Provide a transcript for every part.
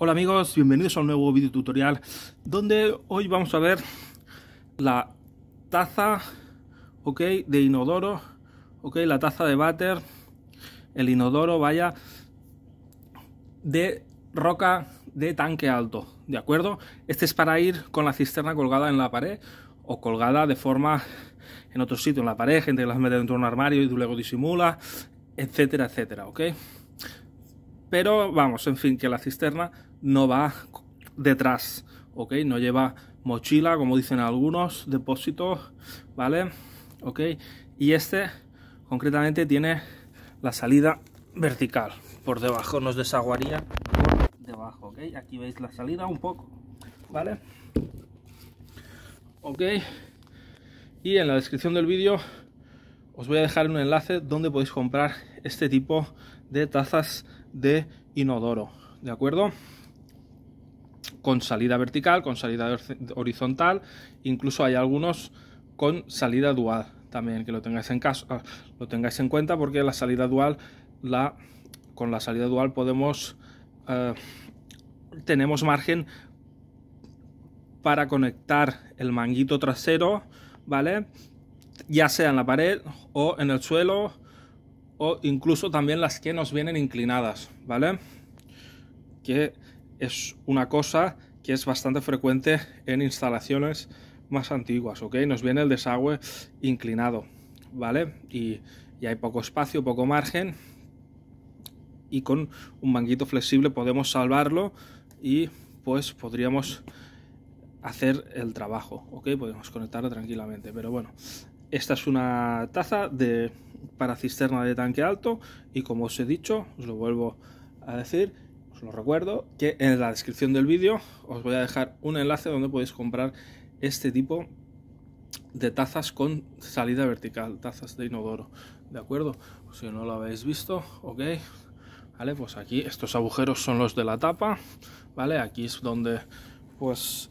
Hola amigos, bienvenidos a un nuevo video tutorial donde hoy vamos a ver la taza de inodoro, la taza de váter, el inodoro, vaya, de roca de tanque alto, ¿de acuerdo? Este es para ir con la cisterna colgada en la pared o colgada de forma en otro sitio, en la pared, gente que las mete dentro de un armario y luego disimula, etcétera, etcétera, ¿ok? Pero vamos, en fin, que la cisterna no va detrás, ¿ok? No lleva mochila, como dicen algunos, depósitos, ¿vale? ¿Ok? Y este concretamente tiene la salida vertical por debajo, nos desaguaría debajo, Aquí veis la salida un poco, ¿vale? ¿Ok? Y en la descripción del vídeo os voy a dejar un enlace donde podéis comprar este tipo de tazas de inodoro, ¿de acuerdo? con salida vertical, con salida horizontal, incluso hay algunos con salida dual también, que lo tengáis en, caso, ah, lo tengáis en cuenta porque la salida dual, la, con la salida dual podemos, eh, tenemos margen para conectar el manguito trasero, ¿vale? Ya sea en la pared o en el suelo o incluso también las que nos vienen inclinadas, ¿vale? Que es una cosa que es bastante frecuente en instalaciones más antiguas, ¿ok? Nos viene el desagüe inclinado, ¿vale? Y, hay poco espacio, poco margen y con un manguito flexible podemos salvarlo y pues podríamos hacer el trabajo, ¿ok? Podemos conectarlo tranquilamente, pero bueno, esta es una taza de para cisterna de tanque alto y como os he dicho, os lo vuelvo a decir, os lo recuerdo que en la descripción del vídeo os voy a dejar un enlace donde podéis comprar este tipo de tazas con salida vertical, tazas de inodoro, ¿de acuerdo? Si no lo habéis visto, ok, ¿vale? Pues aquí estos agujeros son los de la tapa, ¿vale? Aquí es donde pues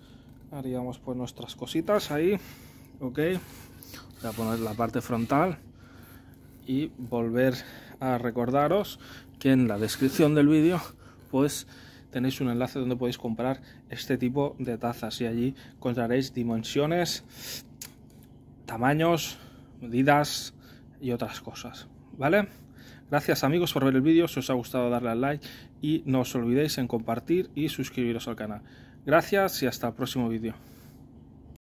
haríamos pues nuestras cositas ahí, ok. Voy a poner la parte frontal y volver a recordaros que en la descripción del vídeo pues tenéis un enlace donde podéis comprar este tipo de tazas y allí encontraréis dimensiones, tamaños, medidas y otras cosas, ¿vale? Gracias amigos por ver el vídeo, si os ha gustado darle al like y no os olvidéis en compartir y suscribiros al canal. Gracias y hasta el próximo vídeo.